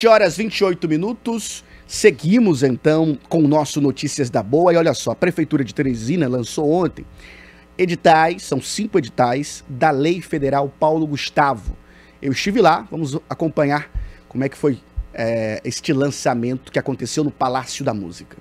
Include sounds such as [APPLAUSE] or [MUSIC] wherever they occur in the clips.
7 horas 28 minutos. Seguimos então com o nosso Notícias da Boa. E olha só, a Prefeitura de Teresina lançou ontem editais, são cinco editais, da Lei Federal Paulo Gustavo. Eu estive lá, vamos acompanhar como é que foi é, este lançamento que aconteceu no Palácio da Música.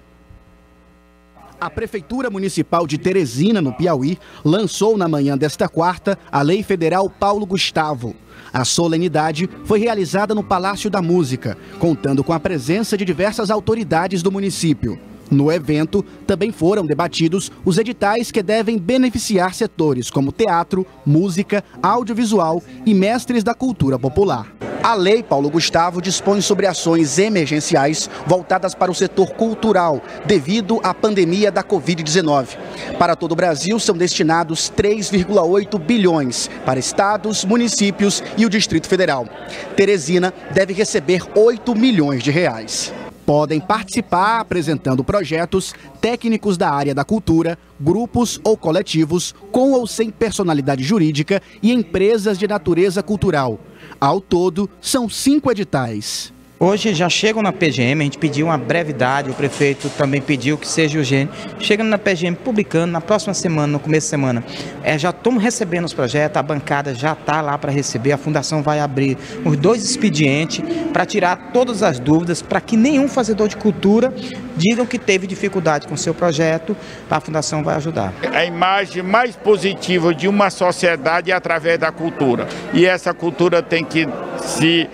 A Prefeitura Municipal de Teresina, no Piauí, lançou na manhã desta quarta a Lei Federal Paulo Gustavo. A solenidade foi realizada no Palácio da Música, contando com a presença de diversas autoridades do município. No evento, também foram debatidos os editais que devem beneficiar setores como teatro, música, audiovisual e mestres da cultura popular. A lei Paulo Gustavo dispõe sobre ações emergenciais voltadas para o setor cultural, devido à pandemia da Covid-19. Para todo o Brasil, são destinados 3,8 bilhões para estados, municípios e o Distrito Federal. Teresina deve receber 8 milhões de reais podem participar apresentando projetos técnicos da área da cultura, grupos ou coletivos com ou sem personalidade jurídica e empresas de natureza cultural. Ao todo, são cinco editais. Hoje já chegam na PGM, a gente pediu uma brevidade, o prefeito também pediu que seja urgente. Chegando na PGM, publicando na próxima semana, no começo de semana, é, já estamos recebendo os projetos, a bancada já está lá para receber, a fundação vai abrir os dois expedientes para tirar todas as dúvidas, para que nenhum fazedor de cultura diga que teve dificuldade com seu projeto, a fundação vai ajudar. É a imagem mais positiva de uma sociedade é através da cultura. E essa cultura tem que se.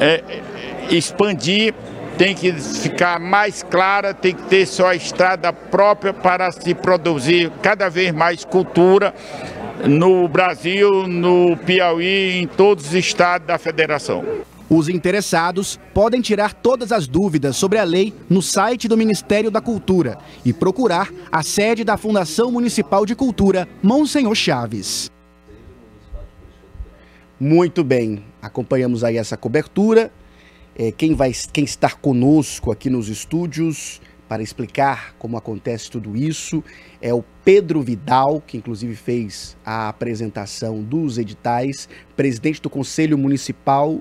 É, expandir, tem que ficar mais clara, tem que ter só a estrada própria para se produzir cada vez mais cultura no Brasil, no Piauí, em todos os estados da federação. Os interessados podem tirar todas as dúvidas sobre a lei no site do Ministério da Cultura e procurar a sede da Fundação Municipal de Cultura, Monsenhor Chaves. Muito bem, acompanhamos aí essa cobertura é, quem, vai, quem está conosco aqui nos estúdios para explicar como acontece tudo isso é o Pedro Vidal, que inclusive fez a apresentação dos editais, presidente do Conselho Municipal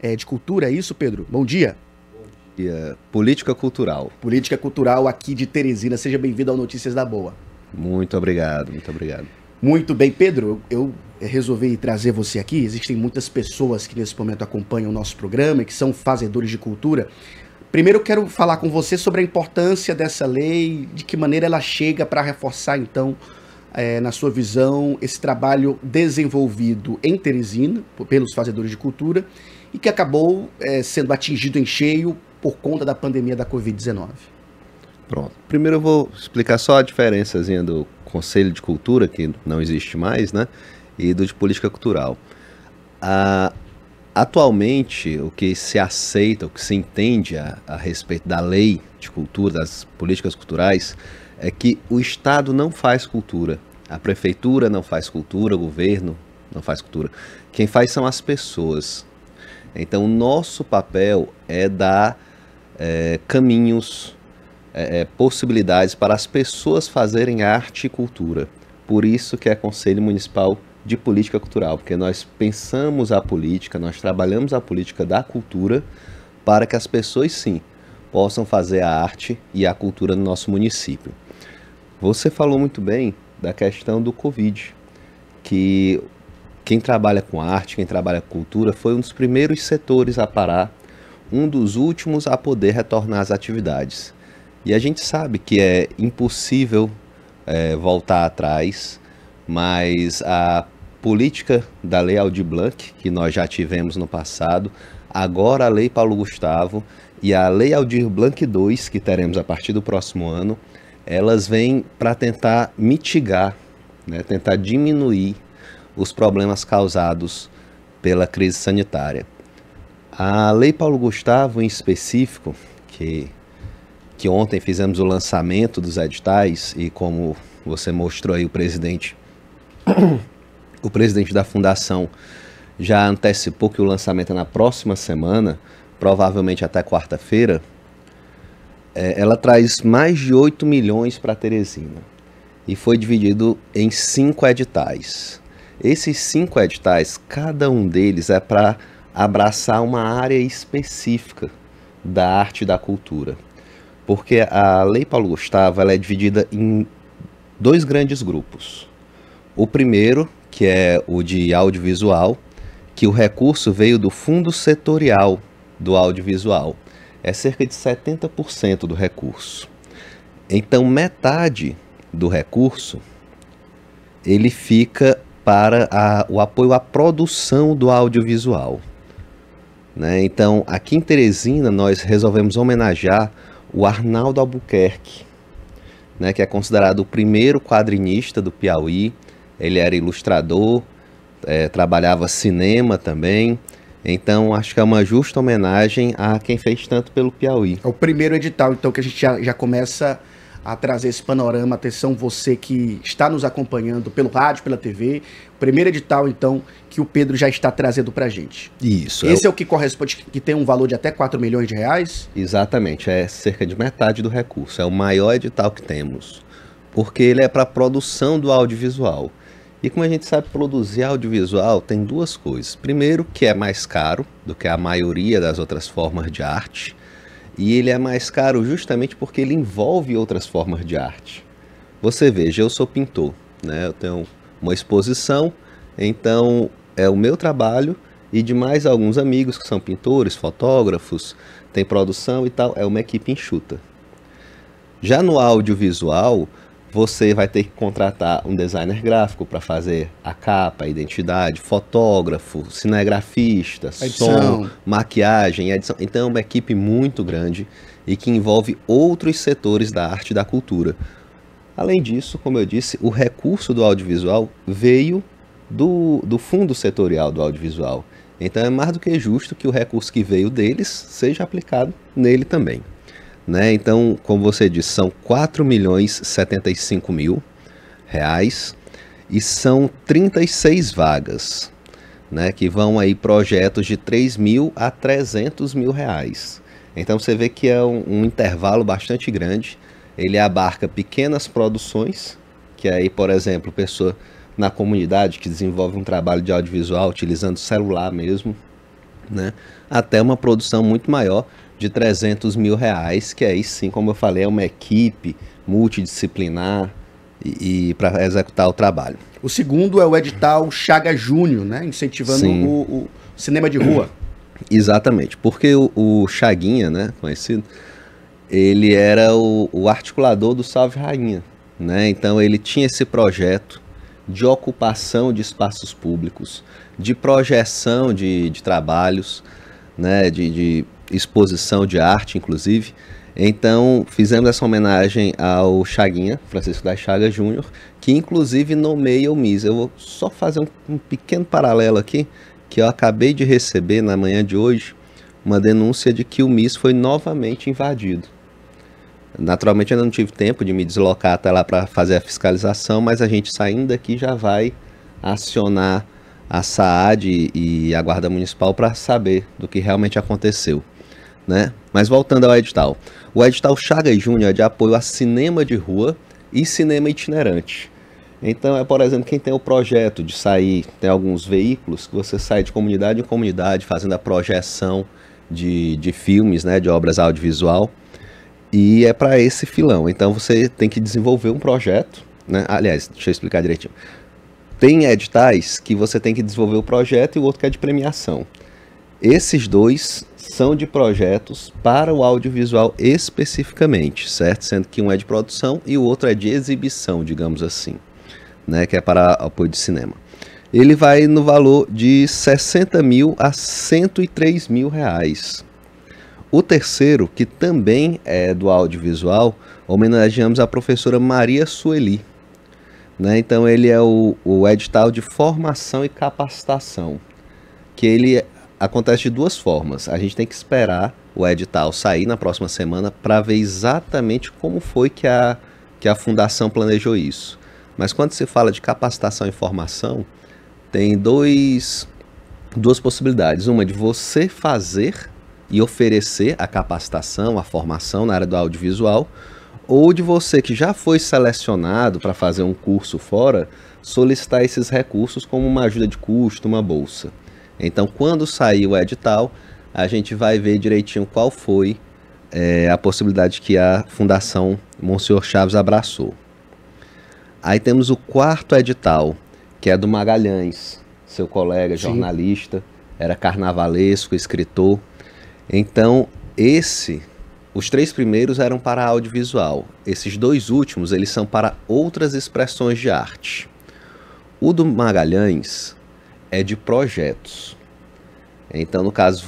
é, de Cultura. É isso, Pedro? Bom dia. Bom dia. Política Cultural. Política Cultural aqui de Teresina. Seja bem-vindo ao Notícias da Boa. Muito obrigado, muito obrigado. Muito bem, Pedro, eu resolvi trazer você aqui. Existem muitas pessoas que nesse momento acompanham o nosso programa e que são fazedores de cultura. Primeiro eu quero falar com você sobre a importância dessa lei, de que maneira ela chega para reforçar então, é, na sua visão, esse trabalho desenvolvido em Teresina pelos fazedores de cultura e que acabou é, sendo atingido em cheio por conta da pandemia da Covid-19. Pronto. Primeiro eu vou explicar só a diferençazinha do Conselho de Cultura, que não existe mais, né? E do de Política Cultural. Ah, atualmente, o que se aceita, o que se entende a, a respeito da lei de cultura, das políticas culturais, é que o Estado não faz cultura. A prefeitura não faz cultura, o governo não faz cultura. Quem faz são as pessoas. Então, nosso papel é dar é, caminhos é, é, possibilidades para as pessoas fazerem arte e cultura. Por isso que é Conselho Municipal de Política Cultural, porque nós pensamos a política, nós trabalhamos a política da cultura para que as pessoas sim possam fazer a arte e a cultura no nosso município. Você falou muito bem da questão do Covid, que quem trabalha com arte, quem trabalha com cultura, foi um dos primeiros setores a parar, um dos últimos a poder retornar às atividades. E a gente sabe que é impossível é, voltar atrás, mas a política da Lei Aldir Blanc, que nós já tivemos no passado, agora a Lei Paulo Gustavo e a Lei Aldir Blanc II, que teremos a partir do próximo ano, elas vêm para tentar mitigar, né, tentar diminuir os problemas causados pela crise sanitária. A Lei Paulo Gustavo, em específico, que que ontem fizemos o lançamento dos editais e como você mostrou aí o presidente [COUGHS] o presidente da fundação já antecipou que o lançamento é na próxima semana, provavelmente até quarta-feira. É, ela traz mais de 8 milhões para Teresina e foi dividido em cinco editais. Esses cinco editais, cada um deles é para abraçar uma área específica da arte e da cultura porque a Lei Paulo Gustavo ela é dividida em dois grandes grupos. O primeiro, que é o de audiovisual, que o recurso veio do Fundo Setorial do Audiovisual. É cerca de 70% do recurso. Então, metade do recurso ele fica para a, o apoio à produção do audiovisual. Né? Então, aqui em Teresina, nós resolvemos homenagear o Arnaldo Albuquerque, né, que é considerado o primeiro quadrinista do Piauí. Ele era ilustrador, é, trabalhava cinema também. Então, acho que é uma justa homenagem a quem fez tanto pelo Piauí. É o primeiro edital, então, que a gente já, já começa a trazer esse panorama. Atenção, você que está nos acompanhando pelo rádio, pela TV. Primeiro edital, então, que o Pedro já está trazendo para a gente. Isso. É esse é o... é o... que corresponde, que tem um valor de até 4 milhões de reais? Exatamente, é cerca de metade do recurso. É o maior edital que temos, porque ele é para produção do audiovisual. E como a gente sabe, produzir audiovisual tem duas coisas. Primeiro, que é mais caro do que a maioria das outras formas de arte. E ele é mais caro justamente porque ele envolve outras formas de arte. Você veja, eu sou pintor, né? Eu tenho uma exposição, então é o meu trabalho e de mais alguns amigos que são pintores, fotógrafos, tem produção e tal, é uma equipe enxuta. Já no audiovisual, você vai ter que contratar um designer gráfico para fazer a capa, a identidade, fotógrafo, cinegrafista, som, maquiagem, edição. Então é uma equipe muito grande e que envolve outros setores da arte e da cultura. Além disso, como eu disse, o recurso do audiovisual veio do, do fundo setorial do audiovisual. Então é mais do que justo que o recurso que veio deles seja aplicado nele também. Né? Então, como você disse, são 4 milhões 75 mil reais e são 36 vagas, né? Que vão aí projetos de 3 mil a 300 mil reais. Então você vê que é um, um intervalo bastante grande. Ele abarca pequenas produções, que aí, por exemplo, pessoa na comunidade que desenvolve um trabalho de audiovisual utilizando celular mesmo, né? Até uma produção muito maior de 300 mil reais, que aí sim, como eu falei, é uma equipe multidisciplinar e, e para executar o trabalho. O segundo é o edital Chaga Júnior, né? Incentivando o, o, cinema de rua. [CLEARS THROAT] Exatamente, porque o, o, Chaguinha, né, conhecido, ele era o, o articulador do Salve Rainha, né? Então ele tinha esse projeto de ocupação de espaços públicos, de projeção de, de trabalhos, né? de, de exposição de arte, inclusive. Então, fizemos essa homenagem ao Chaguinha, Francisco da Chagas Júnior, que inclusive nomeia o MIS. Eu vou só fazer um, um, pequeno paralelo aqui, que eu acabei de receber na manhã de hoje uma denúncia de que o MIS foi novamente invadido. Naturalmente, ainda não tive tempo de me deslocar até lá para fazer a fiscalização, mas a gente saindo daqui já vai acionar a SAAD e a Guarda Municipal para saber do que realmente aconteceu. Né? Mas voltando ao edital. O edital Chagas Júnior é de apoio a cinema de rua e cinema itinerante. Então, é, por exemplo, quem tem o projeto de sair, tem alguns veículos que você sai de comunidade em comunidade fazendo a projeção de, de filmes, né, de obras audiovisual, e é para esse filão. Então, você tem que desenvolver um projeto, né? aliás, deixa eu explicar direitinho. Tem editais que você tem que desenvolver o projeto e o outro que é de premiação. Esses dois são de projetos para o audiovisual especificamente, certo? Sendo que um é de produção e o outro é de exibição, digamos assim, né? que é para apoio de cinema. Ele vai no valor de 60 mil a 103 mil reais. O terceiro, que também é do audiovisual, homenageamos a professora Maria Sueli. Né? Então ele é o, o edital de formação e capacitação, que ele acontece de duas formas. A gente tem que esperar o edital sair na próxima semana para ver exatamente como foi que a, que a fundação planejou isso. Mas quando se fala de capacitação e formação, tem dois, duas possibilidades. Uma de você fazer e oferecer a capacitação, a formação na área do audiovisual, ou de você que já foi selecionado para fazer um curso fora, solicitar esses recursos como uma ajuda de custo, uma bolsa. Então, quando sair o edital, a gente vai ver direitinho qual foi é, a possibilidade que a Fundação Monsenhor Chaves abraçou. Aí temos o quarto edital, que é do Magalhães, seu colega Sim. jornalista, era carnavalesco, escritor. Então, esse, os três primeiros eram para audiovisual. Esses dois últimos, eles são para outras expressões de arte. O do Magalhães, é de projetos. Então, no caso,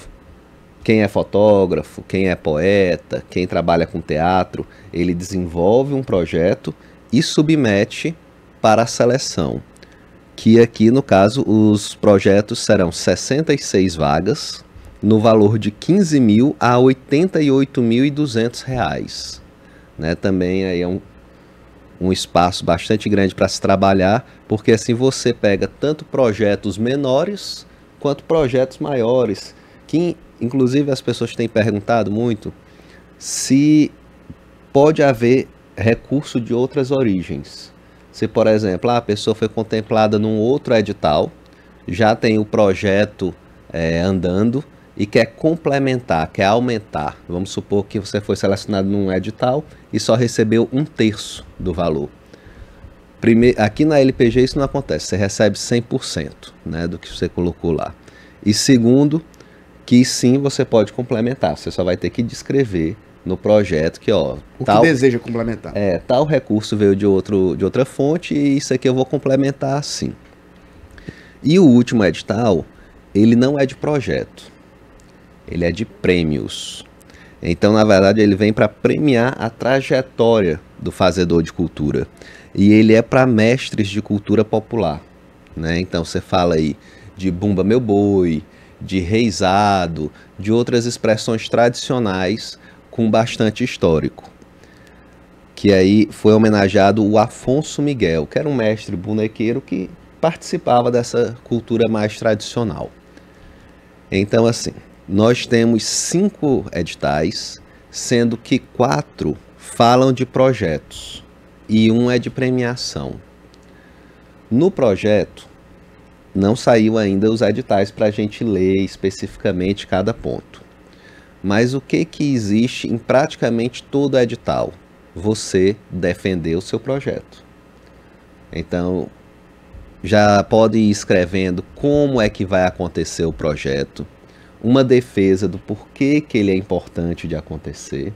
quem é fotógrafo, quem é poeta, quem trabalha com teatro, ele desenvolve um projeto e submete para a seleção. Que aqui, no caso, os projetos serão 66 vagas, no valor de 15 mil a 88.200 reais. Né? Também aí é um um espaço bastante grande para se trabalhar, porque assim você pega tanto projetos menores quanto projetos maiores, que inclusive as pessoas têm perguntado muito se pode haver recurso de outras origens. Se, por exemplo, ah, a pessoa foi contemplada num outro edital, já tem o projeto é, andando, e quer complementar, quer aumentar. Vamos supor que você foi selecionado num edital e só recebeu um terço do valor. Primeiro, aqui na LPG isso não acontece, você recebe 100% né, do que você colocou lá. E segundo, que sim você pode complementar, você só vai ter que descrever no projeto que ó o tal, que deseja complementar é tal recurso veio de outro de outra fonte e isso aqui eu vou complementar assim e o último edital ele não é de projeto ele é de prêmios. Então, na verdade, ele vem para premiar a trajetória do fazedor de cultura. E ele é para mestres de cultura popular. Né? Então, você fala aí de Bumba Meu Boi, de reisado, de outras expressões tradicionais com bastante histórico. Que aí foi homenageado o Afonso Miguel, que era um mestre bonequeiro que participava dessa cultura mais tradicional. Então, assim, nós temos cinco editais, sendo que quatro falam de projetos e um é de premiação. No projeto, não saiu ainda os editais para a gente ler especificamente cada ponto. Mas o que, que existe em praticamente todo edital? Você defender o seu projeto. Então, já pode ir escrevendo como é que vai acontecer o projeto, uma defesa do porquê que ele é importante de acontecer.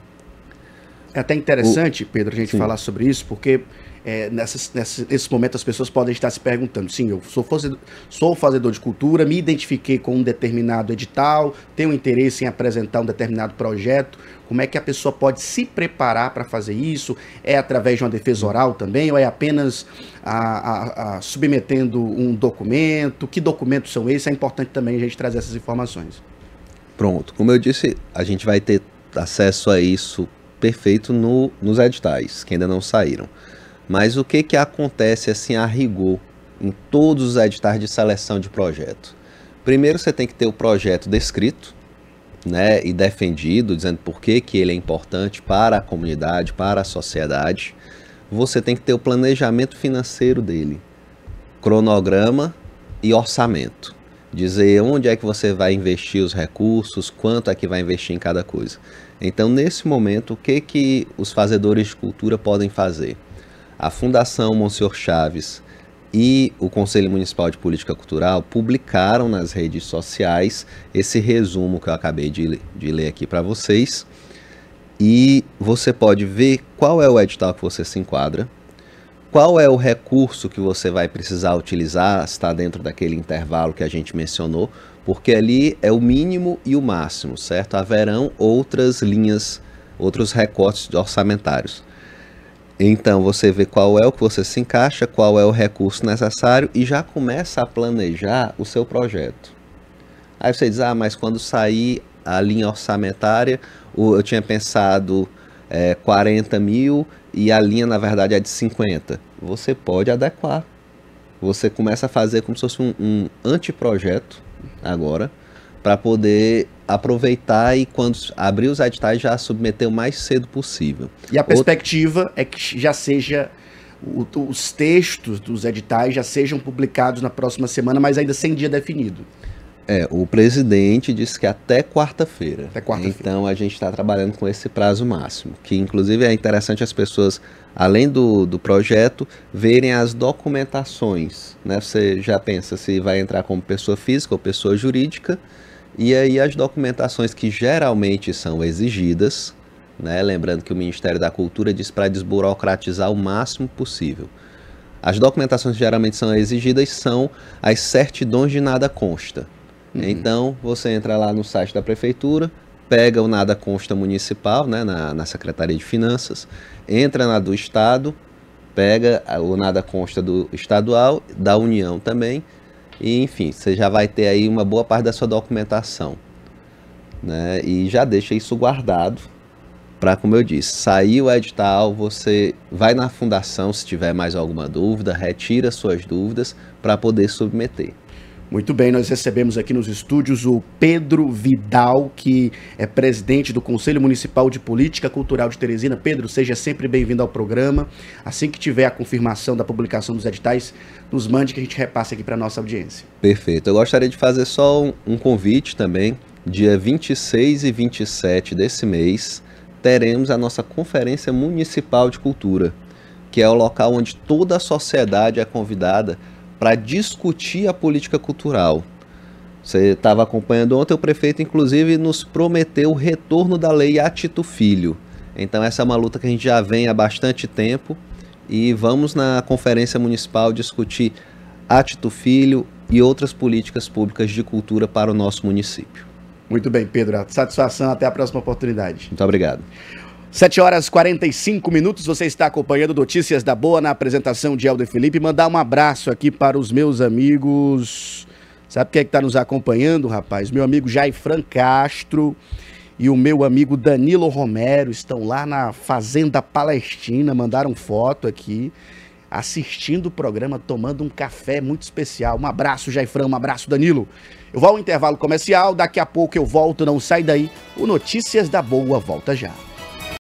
É até interessante, o... Pedro, a gente Sim. falar sobre isso, porque é, nessas, nessas, nesse momento as pessoas podem estar se perguntando: sim, eu sou, sou fazedor de cultura, me identifiquei com um determinado edital, tenho interesse em apresentar um determinado projeto. Como é que a pessoa pode se preparar para fazer isso? É através de uma defesa oral também? Ou é apenas a, a, a submetendo um documento? Que documentos são esses? É importante também a gente trazer essas informações. Pronto. Como eu disse, a gente vai ter acesso a isso perfeito no, nos editais, que ainda não saíram. Mas o que, que acontece assim a rigor em todos os editais de seleção de projeto? Primeiro você tem que ter o projeto descrito né, e defendido, dizendo por que, que ele é importante para a comunidade, para a sociedade. Você tem que ter o planejamento financeiro dele, cronograma e orçamento dizer onde é que você vai investir os recursos, quanto é que vai investir em cada coisa. Então, nesse momento, o que, que os fazedores de cultura podem fazer? A Fundação Monsenhor Chaves e o Conselho Municipal de Política Cultural publicaram nas redes sociais esse resumo que eu acabei de, de ler aqui para vocês. E você pode ver qual é o edital que você se enquadra, qual é o recurso que você vai precisar utilizar, está dentro daquele intervalo que a gente mencionou, porque ali é o mínimo e o máximo, certo? Haverão outras linhas, outros recortes orçamentários. Então você vê qual é o que você se encaixa, qual é o recurso necessário e já começa a planejar o seu projeto. Aí você diz: "Ah, mas quando sair a linha orçamentária, eu tinha pensado é, 40 mil e a linha, na verdade, é de 50. Você pode adequar. Você começa a fazer como se fosse um, um anteprojeto agora, para poder aproveitar e quando abrir os editais já submeter o mais cedo possível. E a Outra... perspectiva é que já seja o, os textos dos editais já sejam publicados na próxima semana, mas ainda sem dia definido. É, o presidente disse que até quarta-feira. Até quarta-feira. Então a gente está trabalhando com esse prazo máximo, que inclusive é interessante as pessoas, além do, do projeto, verem as documentações. Né? Você já pensa se vai entrar como pessoa física ou pessoa jurídica, e aí as documentações que geralmente são exigidas, né? lembrando que o Ministério da Cultura diz para desburocratizar o máximo possível. As documentações que geralmente são exigidas são as certidões de nada consta. Uhum. Então, você entra lá no site da prefeitura, pega o Nada Consta Municipal, né, na, na Secretaria de Finanças, entra na do Estado, pega o Nada Consta do Estadual, da União também, e enfim, você já vai ter aí uma boa parte da sua documentação. Né, e já deixa isso guardado para, como eu disse, sair o edital, você vai na fundação se tiver mais alguma dúvida, retira suas dúvidas para poder submeter. Muito bem, nós recebemos aqui nos estúdios o Pedro Vidal, que é presidente do Conselho Municipal de Política Cultural de Teresina. Pedro, seja sempre bem-vindo ao programa. Assim que tiver a confirmação da publicação dos editais, nos mande que a gente repasse aqui para nossa audiência. Perfeito. Eu gostaria de fazer só um convite também. Dia 26 e 27 desse mês, teremos a nossa Conferência Municipal de Cultura, que é o local onde toda a sociedade é convidada para discutir a política cultural. Você estava acompanhando ontem, o prefeito, inclusive, nos prometeu o retorno da lei a Tito Filho. Então, essa é uma luta que a gente já vem há bastante tempo e vamos na conferência municipal discutir a Tito Filho e outras políticas públicas de cultura para o nosso município. Muito bem, Pedro. Satisfação. Até a próxima oportunidade. Muito obrigado. 7 horas 45 minutos, você está acompanhando Notícias da Boa na apresentação de Helder Felipe. Mandar um abraço aqui para os meus amigos. Sabe quem é que está nos acompanhando, rapaz? Meu amigo Jaifran Castro e o meu amigo Danilo Romero estão lá na Fazenda Palestina, mandaram foto aqui, assistindo o programa, tomando um café muito especial. Um abraço, Jaifran, um abraço, Danilo. Eu vou ao intervalo comercial, daqui a pouco eu volto, não sai daí. O Notícias da Boa volta já.